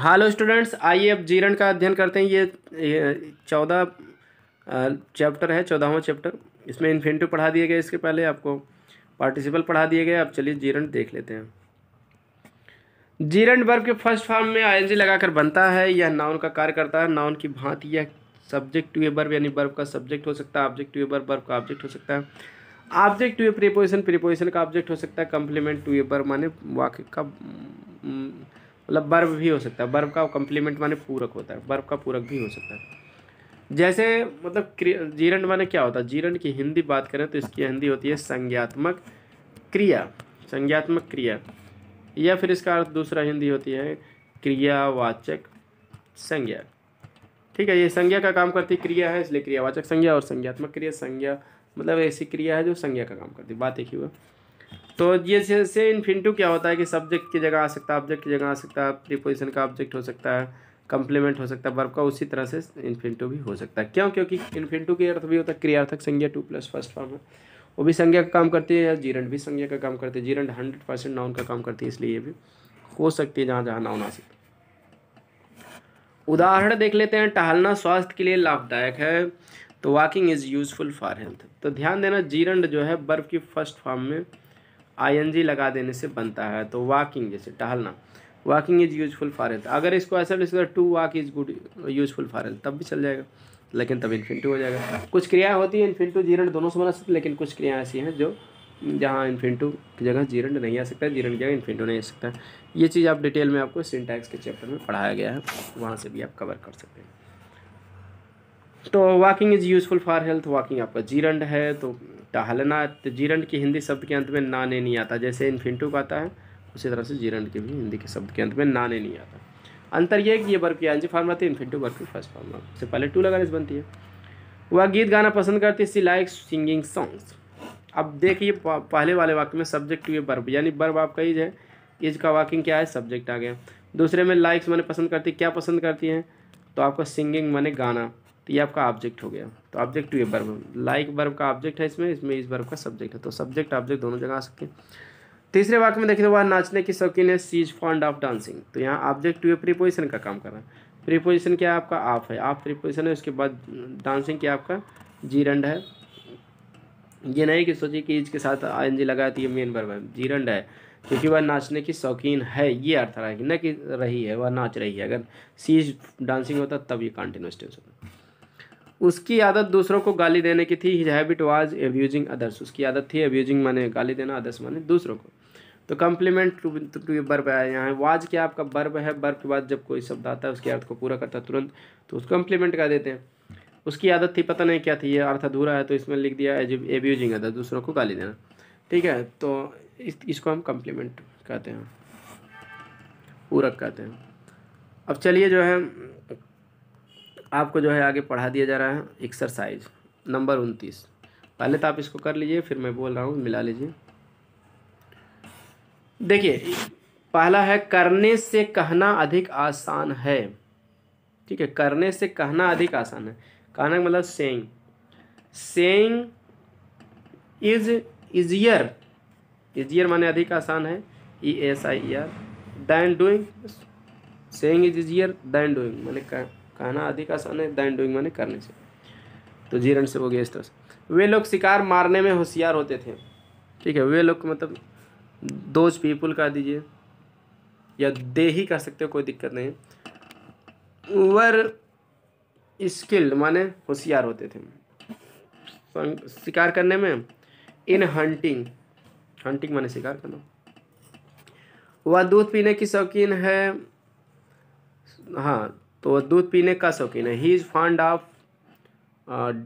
hello students आइए अब जीरण का अध्ययन करते हैं ये चौदह चैप्टर है चौदहवा चैप्टर इसमें इन्फेंटिव पढ़ा दिए गए इसके पहले आपको पार्टिसिपल पढ़ा दिए गए अब चलिए जीरण देख लेते हैं जीरण वर्ग के फर्स्ट फॉर्म में आईएनजी लगाकर बनता है यह नाउन का कार्य करता है नाउन की भांति यह सब्जेक्ट टू ए वर्ब यानी वर्ब का सब्जेक्ट हो सकता है object to a verb verb का ऑब्जेक्ट हो सकता है object to a preposition preposition का ऑब्जेक्ट हो सकता है कम्प्लीमेंट टू ए वर्ब माने वाक्य का मतलब बर्फ भी हो सकता है बर्फ का कम्प्लीमेंट माने पूरक होता है बर्फ का पूरक भी हो सकता है जैसे मतलब जीरण माने क्या होता है जीरण की हिंदी बात करें तो इसकी हिंदी होती है संज्ञात्मक क्रिया संज्ञात्मक क्रिया या फिर इसका अर्थ दूसरा हिंदी होती है क्रियावाचक संज्ञा ठीक है ये संज्ञा का काम करती क्रिया है इसलिए क्रियावाचक संज्ञा और संज्ञात्मक क्रिया संज्ञा मतलब ऐसी क्रिया है जो संज्ञा का काम करती बात एक ही हुआ तो ये जैसे इन्फिनटिव क्या होता है कि सब्जेक्ट की जगह आ सकता है ऑब्जेक्ट की जगह आ सकता है प्रीपोजिशन का ऑब्जेक्ट हो सकता है कंप्लीमेंट हो सकता है वर्ब का उसी तरह से इन्फिनटू भी हो सकता है क्यों क्योंकि इन्फिनटू के अर्थ भी होता है क्रियार्थक संज्ञा टू प्लस फर्स्ट फॉर्म है वो भी संज्ञा का काम करती है या जीरण भी संज्ञा का काम करती है जीरण हंड्रेड परसेंट नाउन का काम करती है इसलिए ये भी हो सकती है जहाँ जहाँ नाउन आ सकती उदाहरण देख लेते हैं टहलना स्वास्थ्य के लिए लाभदायक है तो walking is useful for health तो ध्यान देना जीरण जो है बर्फ की फर्स्ट फॉर्म में आई लगा देने से बनता है तो वॉकिंग जैसे टहलना walking is useful for health अगर इसको ऐसा लिखा to walk is good useful for health तब भी चल जाएगा लेकिन तब इन्फिनटू हो जाएगा कुछ क्रियाएँ होती हैं इन्फिनटू जीरण दोनों से बना सकते लेकिन कुछ क्रियाएँ ऐसी हैं जो जहाँ इन्फिनटू की जगह जीरण नहीं आ सकता जीरण की जगह इन्फिनटू नहीं आ सकता ये चीज़ आप डिटेल में आपको सिंटैक्स के चैप्टर में पढ़ाया गया है वहाँ से भी आप कवर कर सकते हैं तो walking is useful for health walking आपका जीरण है तो टहलना तो जीरण के हिंदी शब्द के अंत में नाने नहीं आता जैसे इन्फिंटू का आता है उसी तरह से जीरण के भी हिंदी के शब्द के अंत में नाने नहीं आता अंतर ये कि ये वर्ब की आंजी फार्म आती है इन्फिंटू वर्ब की फर्स्ट फार्म उससे पहले टू लगा बनती है वह गीत गाना पसंद करती है सी लाइक सिंगिंग सॉन्ग्स अब देखिए पहले वाले वाक्य में सब्जेक्ट टू ये वर्ब यानी बर्ब आपका इज है इज का वाकिंग क्या है सब्जेक्ट आ गया दूसरे में लाइक्स मैंने पसंद करती क्या पसंद करती हैं तो आपका सिंगिंग मैंने गाना तो ये आपका ऑब्जेक्ट हो गया तो ऑब्जेक्ट टू ये बर्ब लाइक बर्ब का ऑब्जेक्ट है इसमें इसमें इस बर्ब का सब्जेक्ट है तो सब्जेक्ट ऑब्जेक्ट दोनों जगह आ सकते हैं तीसरे वाक्य में देखिए तो वह नाचने की शौकीन है she is fond of dancing तो यहाँ ऑब्जेक्ट टू ये प्रीपोजिशन का काम कर रहा है प्रीपोजिशन क्या आपका आप है आप प्रीपोजिशन है उसके बाद डांसिंग क्या आपका जीरंड है ये नहीं कि सोचिए कि इज के साथ आई एन जी लगाया तो ये मेन बर्ब है जीरंड है क्योंकि वह नाचने की शौकीन है ये अर्थ रहा है कि न कि रही है वह नाच रही है अगर सी इज डांसिंग होता तब ये कॉन्टिन्यूस टेंस होता उसकी आदत दूसरों को गाली देने की थी his habit was abusing others उसकी आदत थी एब्यूजिंग माने गाली देना अदर्स माने दूसरों को तो कम्प्लीमेंट टू टू बर्ब आया यहाँ वाज क्या आपका बर्ब है बर्ब के बाद जब कोई शब्द आता है उसके अर्थ को पूरा करता है तुरंत तो उसको कम्प्लीमेंट कर देते हैं उसकी आदत थी पता नहीं क्या थी ये अर्थ अधूरा है तो इसमें लिख दिया एब्यूजिंग अदर दूसरों को गाली देना ठीक है तो इस इसको हम कम्प्लीमेंट कहते हैं पूरक कहते हैं अब चलिए जो है आपको जो है आगे पढ़ा दिया जा रहा है एक्सरसाइज नंबर उनतीस पहले तो आप इसको कर लीजिए फिर मैं बोल रहा हूँ मिला लीजिए देखिए पहला है करने से कहना अधिक आसान है ठीक है करने से कहना अधिक आसान है कहना का मतलब saying saying is easier easier माने अधिक आसान है E S I R than doing saying is easier than doing माने कहना अधिक आसान है दैन डूइंग माने करने से तो जीरण से हो गया इस तरह से वे लोग शिकार मारने में होशियार होते थे ठीक है वे लोग मतलब दोज पीपुल का दीजिए या दे ही कह सकते हो कोई दिक्कत नहीं वर स्किल्ड माने होशियार होते थे शिकार करने में इन हंटिंग हंटिंग माने शिकार करना वह दूध पीने की शौकीन है हाँ तो वह दूध पीने का शौकीन है he is fond of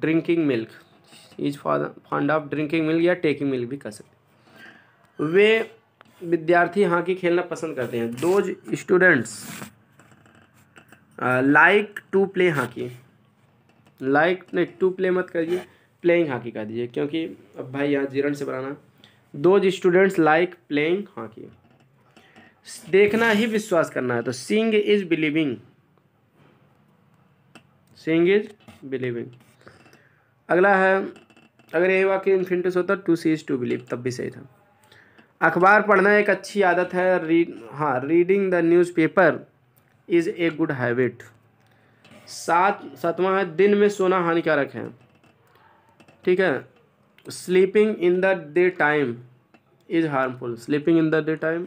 drinking milk he is fond of drinking milk या टेकिंग मिल्क भी कह सकते वे विद्यार्थी हॉकी खेलना पसंद करते हैं those students like to play hockey like नहीं टू प्ले मत करिए प्लेइंग हॉकी कर दीजिए क्योंकि अब भाई यहाँ जीरण से बनाना those students like playing hockey देखना ही विश्वास करना है तो seeing is believing seeing is believing अगला है अगर यही वाक्य इन्फिनिटिव होता to see is to believe तब भी सही था अखबार पढ़ना एक अच्छी आदत है रीड हाँ reading the newspaper is a good habit सात सातवां है दिन में सोना हानिकारक है ठीक है sleeping in the day time is harmful sleeping in the day time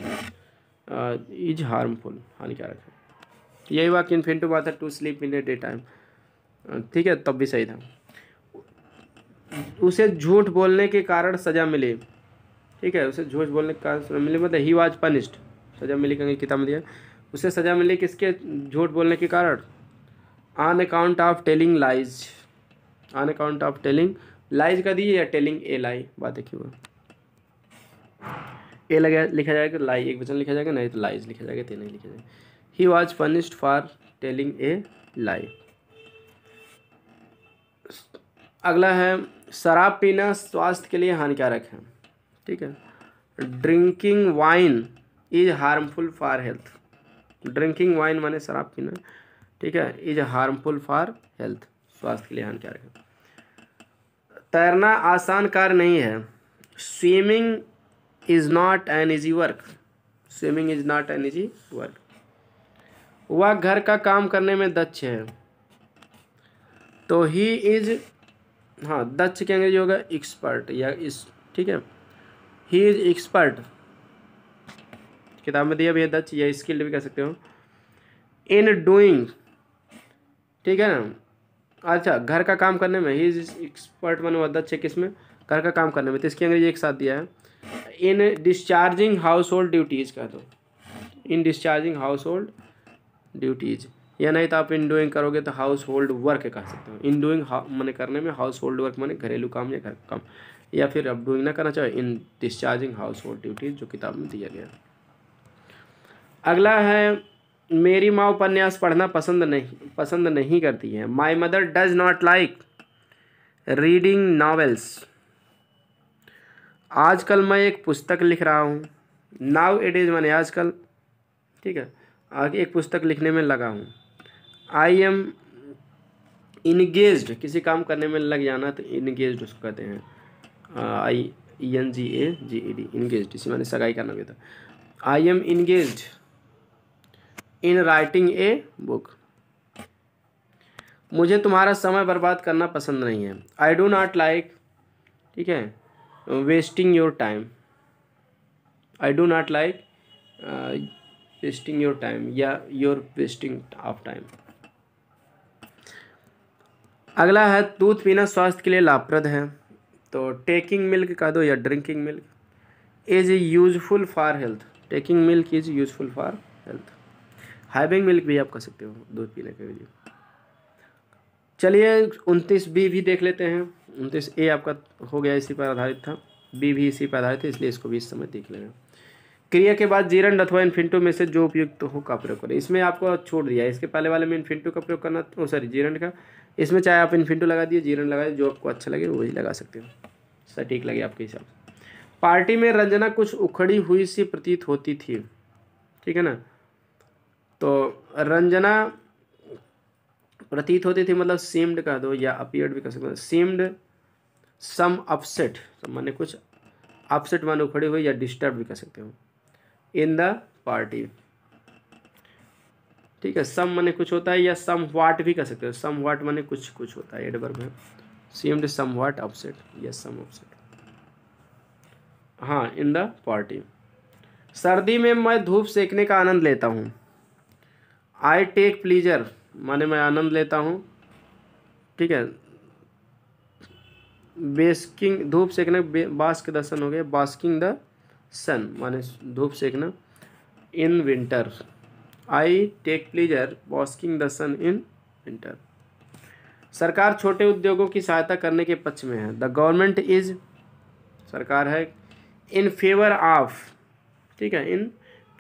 is harmful हानिकारक है यही वाक्य इन्फेंटो बात है to sleep in the day time ठीक है तब भी सही था उसे झूठ बोलने के कारण सज़ा मिली ठीक है उसे झूठ बोलने के कारण सज़ा मिली मतलब ही वाज पनिश्ड सज़ा मिली कहीं किताब दिया उसे सज़ा मिली किसके झूठ बोलने के कारण on account of telling lies on account of telling lies का दिए या टेलिंग ए लाई बात देखिए ए लगा लिखा जाएगा लाई एक वचन लिखा जाएगा नहीं तो लाइज लिखा जाएगा तीन नहीं लिखा जाएगा he was punished for telling a lie अगला है शराब पीना स्वास्थ्य के लिए हानिकारक है ठीक है drinking wine is harmful for health drinking wine माने शराब पीना ठीक है इज हार्मफुल फॉर हेल्थ स्वास्थ्य के लिए हानिकारक है तैरना आसान कार्य नहीं है swimming is not an easy work swimming is not an easy work वह घर का काम करने में दक्ष है तो ही इज़ हाँ दक्ष के अंग्रेजी होगा एक्सपर्ट या इस ठीक है ही इज एक्सपर्ट किताब में दिया भैया दक्ष या स्किल्ड भी कह सकते हो इन डूइंग ठीक है ना अच्छा घर का काम करने में ही इज एक्सपर्ट मानो दक्ष किस में घर का काम करने में तो इसकी अंग्रेजी एक साथ दिया है in discharging household duties कह दो in discharging household duties या नहीं तो आप इन डूइंग करोगे तो हाउस होल्ड वर्क कह सकते हो इन डूइंग मैंने करने में हाउस होल्ड वर्क मैंने घरेलू काम या घर का काम या फिर आप डूइंग ना करना चाहो in discharging household duties जो किताब में दिया गया अगला है मेरी माँ उपन्यास पढ़ना पसंद नहीं पसंद नहीं करती है my mother does not like reading novels आजकल मैं एक पुस्तक लिख रहा हूँ नाव इट इज़ मैंने आजकल ठीक है आगे एक पुस्तक लिखने में लगा हूँ आई एम इंगेज किसी काम करने में लग जाना तो इंगेज उसको कहते हैं I E N G A G E D engage इसे मैंने सगाई करना भी था I am engaged in writing a book मुझे तुम्हारा समय बर्बाद करना पसंद नहीं है आई डो नॉट लाइक ठीक है wasting your time I do not like wasting your time या योर वेस्टिंग ऑफ टाइम अगला है दूध पीना स्वास्थ्य के लिए लाभप्रद है तो टेकिंग मिल्क का दो या drinking milk is useful for health taking milk is useful for health having milk भी आप कर सकते हो दूध पीने के लिए चलिए उनतीस बी भी देख लेते हैं उनतीस ए आपका हो गया इसी पर आधारित था बी भी इसी पर आधारित है इसलिए इसको भी इस समय देख लेना क्रिया के बाद जीरन अथवा इन्फिंटो में से जो उपयुक्त तो हो का प्रयोग करें इसमें आपको छोड़ दिया इसके पहले वाले में इन्फिंटो का प्रयोग करना सॉरी जीरन का इसमें चाहे आप इन्फिंटो लगा दिए जीरन लगा दिए जो आपको अच्छा लगे वही लगा सकते हो सटीक लगे आपके हिसाब से पार्टी में रंजना कुछ उखड़ी हुई सी प्रतीत होती थी ठीक है ना तो रंजना प्रतीत होती थी मतलब सीम्ड कह दो या अपियर्ड भी कर सकते हो सीम्ड सम अपसेट माने कुछ अपसेट माने उखड़ी हुई या डिस्टर्ब भी कर सकते हो इन द पार्टी ठीक है सम मैंने कुछ होता है या सम वाट भी कह सकते हो सम वाट मैंने कुछ कुछ होता है एडवर्ब में डी सम वाट अपसेट या सम अपसेट हाँ इन द पार्टी सर्दी में मैं धूप सेकने का आनंद लेता हूँ आई टेक प्लीजर माने मैं आनंद लेता हूँ ठीक है बेस्किंग धूप सेकना बास्क द सन हो गया बास्किंग द सन माने धूप सेकना in winter I take pleasure basking the sun in winter सरकार छोटे उद्योगों की सहायता करने के पक्ष में है द गवर्नमेंट इज सरकार है इन फेवर ऑफ ठीक है in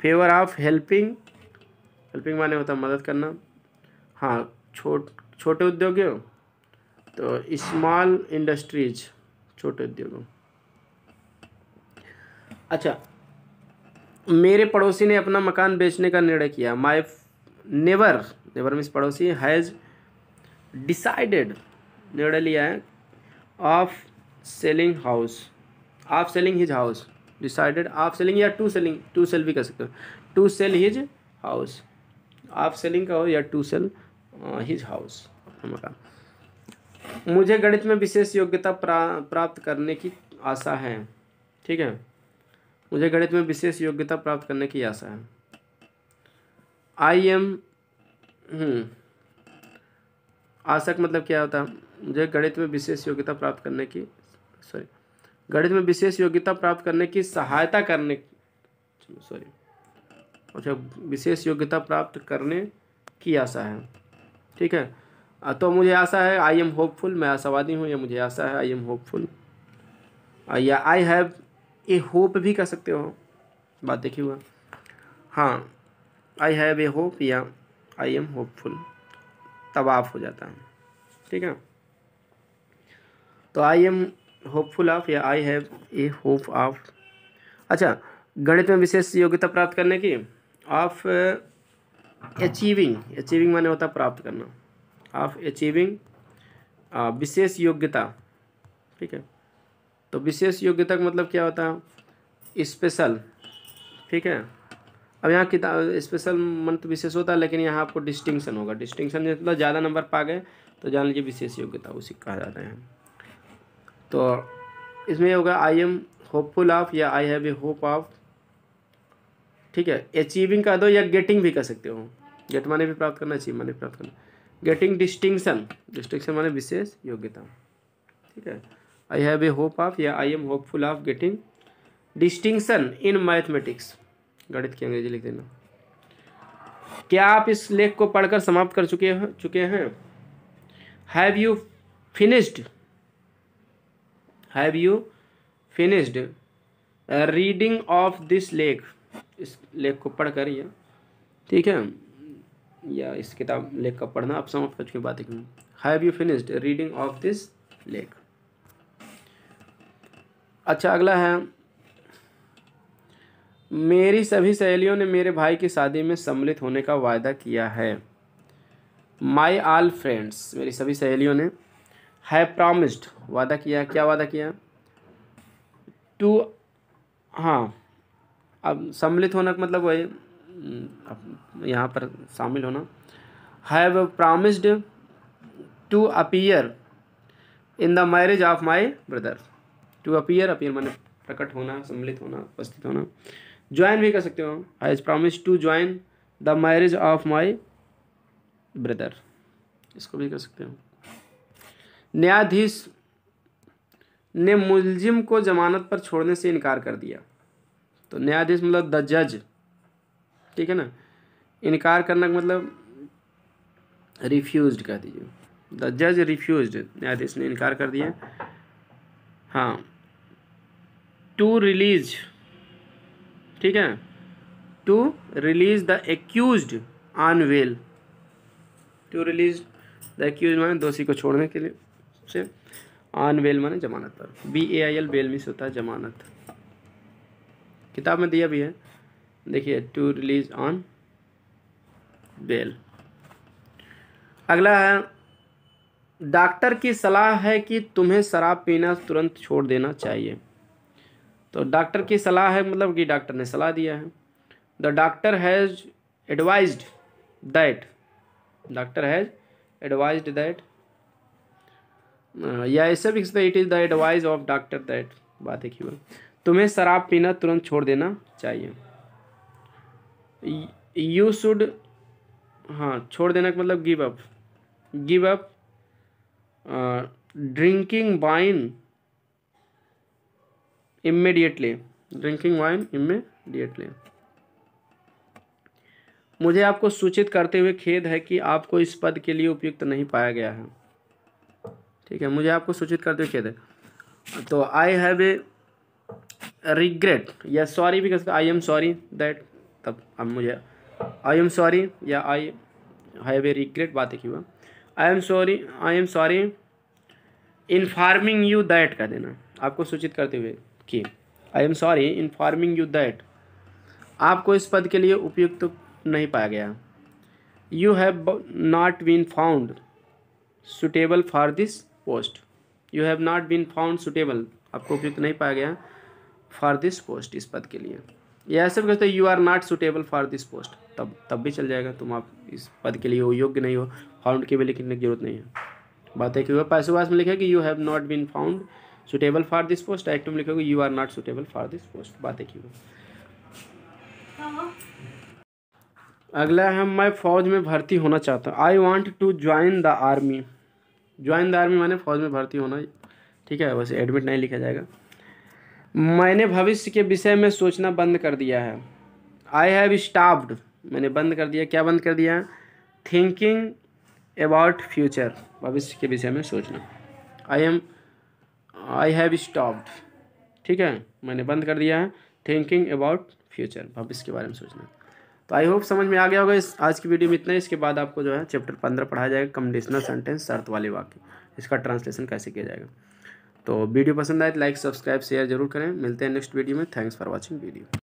favour of helping helping माने होता है मदद करना हाँ छोट छोटे उद्योगों तो स्मॉल इंडस्ट्रीज छोटे उद्योगों अच्छा मेरे पड़ोसी ने अपना मकान बेचने का निर्णय किया माई नेवर नेवर मिस पड़ोसी हैज़ डिसाइडेड निर्णय लिया है of selling house of selling his house decided of selling या टू सेलिंग टू सेल भी कर सकते हो to sell his house of selling का हो या टू सेल हिज हाउस मकान मुझे गणित में विशेष योग्यता प्रा, प्राप्त करने की आशा है ठीक है मुझे गणित में विशेष योग्यता प्राप्त करने की आशा है आई एम हम्म, आशक मतलब क्या होता है मुझे गणित में विशेष योग्यता प्राप्त करने की सॉरी गणित में विशेष योग्यता प्राप्त करने की सहायता करने सॉरी अच्छा विशेष योग्यता प्राप्त करने की आशा है ठीक है तो मुझे आशा है आई एम होपफुल मैं आशावादी हूँ या मुझे आशा है आई एम होपफुल या आई हैव ए होप भी कह सकते हो बात देखिए हुआ हाँ आई हैव ए होप या आई एम होपफुल ऑफ हो जाता है ठीक है तो आई एम होपफुल ऑफ या I have a hope of अच्छा गणित में विशेष योग्यता प्राप्त करने की ऑफ अचीविंग अचीविंग माने होता प्राप्त करना ऑफ अचीविंग uh, विशेष योग्यता ठीक है तो विशेष योग्यता का मतलब क्या होता है स्पेशल ठीक है अब यहाँ किताब स्पेशल मंथ विशेष होता है लेकिन यहाँ आपको डिस्टिंक्शन होगा डिस्टिंक्शन मतलब ज़्यादा नंबर पा गए तो जान लीजिए विशेष योग्यता उसी कहा जाता है तो इसमें होगा आई एम होपफुल ऑफ या I have a hope of ठीक है अचीविंग कह दो या गेटिंग भी कर सकते हो गेट माने भी प्राप्त करना अचीव माने प्राप्त करना गेटिंग डिस्टिंक्शन डिस्टिंक्शन माने विशेष योग्यता ठीक है I have a hope of या I am hopeful of getting distinction in mathematics गणित की अंग्रेजी लिख देना क्या आप इस लेख को पढ़कर समाप्त कर चुके हैं चुके हैं have you finished have you finished reading of this लेख इस लेख को पढ़ कर या ठीक है या इस किताब लेख का पढ़ना आप समाप्त कर चुके बातें have you finished reading of this लेख अच्छा अगला है मेरी सभी सहेलियों ने मेरे भाई की शादी में सम्मिलित होने का वायदा किया है माई आल फ्रेंड्स मेरी सभी सहेलियों ने है प्रामिस्ड वादा किया क्या वादा किया टू हाँ अब सम्मिलित होना का मतलब वही यहाँ पर शामिल होना have promised to appear in the marriage of my brother to appear appear मैंने प्रकट होना सम्मिलित होना उपस्थित होना ज्वाइन भी कर सकते हो I is promise to join the marriage of my brother इसको भी कर सकते हो न्यायाधीश ने मुलजिम को जमानत पर छोड़ने से इनकार कर दिया तो न्यायाधीश मतलब द जज ठीक है ना इनकार करना मतलब रिफ्यूज कह दीजिए द जज रिफ्यूज न्यायाधीश ने इनकार कर दिया हाँ टू रिलीज ठीक है to release the accuse on bail to release the accuse माने दोषी को छोड़ने के लिए से ऑन वेल माने जमानत पर B A I L bail मिस होता है जमानत किताब में दिया भी है देखिए टू रिलीज ऑन बेल अगला है डॉक्टर की सलाह है कि तुम्हें शराब पीना तुरंत छोड़ देना चाहिए तो डॉक्टर की सलाह है मतलब कि डॉक्टर ने सलाह दिया है the doctor has advise that doctor has advise that या ऐसे भी it is the advise of doctor that बात है केवल तुम्हें शराब पीना तुरंत छोड़ देना चाहिए यू शुड हाँ छोड़ देना का मतलब give up give up drinking wine immediately drinking wine immediately मुझे आपको सूचित करते हुए खेद है कि आपको इस पद के लिए उपयुक्त नहीं पाया गया है ठीक है मुझे आपको सूचित करते हुए खेद है तो आई हैव ए रिग्रेट या सॉरी भी कह सकते आई एम सॉरी दैट तब अब मुझे आई एम सॉरी या आई हैव ए रिग्रेट बात एक हुआ I am sorry I am sorry farming you that कह देना आपको सूचित करते हुए के I am sorry informing you that आपको इस पद के लिए उपयुक्त तो नहीं पाया गया you have not been found suitable for this post you have not been found suitable आपको उपयुक्त नहीं पाया गया फॉर दिस पोस्ट इस पद के लिए या ऐसे भी कहते हैं you are not suitable for this post तब तब भी चल जाएगा तुम आप इस पद के लिए हो योग्य नहीं हो फाउंड के भी लिखने की जरूरत नहीं है बात है कि वह पैसे वास में लिखा कि you have not been found suitable for this post direct में लिखोगे you are not suitable for this post बात देखिए अगला है मैं फौज में भर्ती होना चाहता हूँ I want to join the army join the army मैंने फौज में भर्ती होना ठीक है बस एडमिट नहीं लिखा जाएगा मैंने भविष्य के विषय में सोचना बंद कर दिया है आई हैव स्टाफ्ड मैंने बंद कर दिया क्या बंद कर दिया थिंकिंग अबाउट फ्यूचर भविष्य के विषय में सोचना I am I have stopped ठीक है मैंने बंद कर दिया है थिंकिंग अबाउट फ्यूचर भविष्य के बारे में सोचना तो आई होप समझ में आ गया होगा इस आज की वीडियो में इतना ही इसके बाद आपको जो है चैप्टर पंद्रह पढ़ाया जाएगा कंडीशनल सेंटेंस शर्त वाले वाक्य इसका ट्रांसलेशन कैसे किया जाएगा तो वीडियो पसंद आए तो लाइक सब्सक्राइब शेयर जरूर करें मिलते हैं नेक्स्ट वीडियो में थैंक्स फॉर वॉचिंग वीडियो